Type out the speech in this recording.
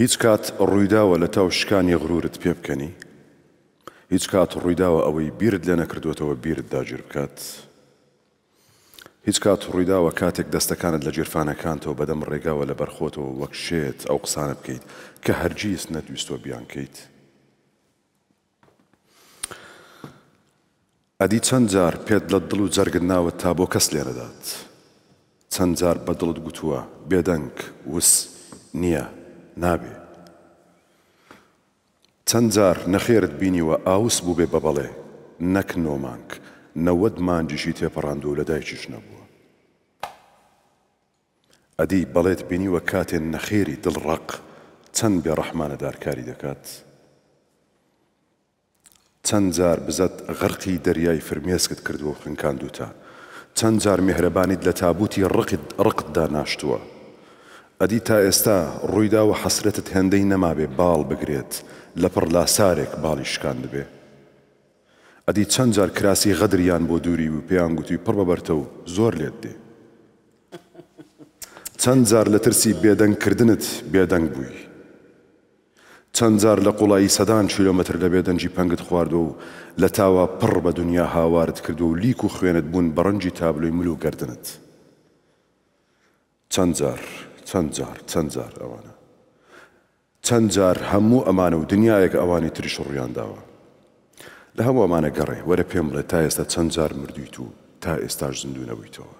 هیچ کات ڕوویداوە لە تاو شکانی غرورت پێ بکەنی هیچ کات ڕوویداوە ئەوەی بیرت لە نەکردوێتەوە بیرت داگیر بکات هیچ کات ڕوویداوە کاتێک دەستەکانت لە جێرفانەکانتەوە بەدەم ڕێگاوە لە بەرخۆتەوە وەک شێت ئەو قسانە بکەیت کە هەرگیز نەتویستۆ بیان کەیت ئەدی چەند جار پێت لە دڵ و جەرگت ناوە تا بۆ کەس لێرەدات چەند جار بە دڵت گوتووە بێدەنگ وس نییە نابێ چەند جار نەخێرت بینیوە ئاوس بوو بێ بە بەڵێ نەک نۆمانک نەوەد مانجیشی تێپەڕاندوو لە دایکیش نەبووە ئەدی بەڵێت بینیوە کاتێن نەخێری دڵڕق چەند بێ ڕەحمانە دارکاری دەکات چەند جار بزەت غەرقی دەریای فرمێسکت کردووە خنکاندوتە چەند جار میهرەبانیت لە تابوتی ڕقت ڕقتدا ناشتووە ئەدی تا ئێستا ڕوویدا و حەسرەتت هەندەی نەمابێ باڵ بگرێت لەپڕ لاسارێک باڵی شکان دەبێ. ئەدی چەند جار کراسی غەدریان بۆ دووری و پێیان گوتوی پڕ بەبەرتە و زۆر لێت دێ. چەند جار لە ترسی بێدەنگکردنت بێدەنگ بووی. چەند جار لە قوڵایی سەدان کیلۆمەتر لە بێدەنجی پنگت خواردو و لە تاوە پڕ بە دنیا هاوارت کردو و لیک و خوێنت بوون بەڕەنجی تابلوی ملو گردنت. چەند جار. چەند جار چەند جار ئەوانە چەند جار هەموو ئەمانە و دنیایەک ئەوانی تریش ڕویان داوە لە هەموو ئەمانە گەڕێ وەرە پێم بڵێ تا ئێستا چەند جار مردویت و تا ئێستاش زندوو نەبوویتەوە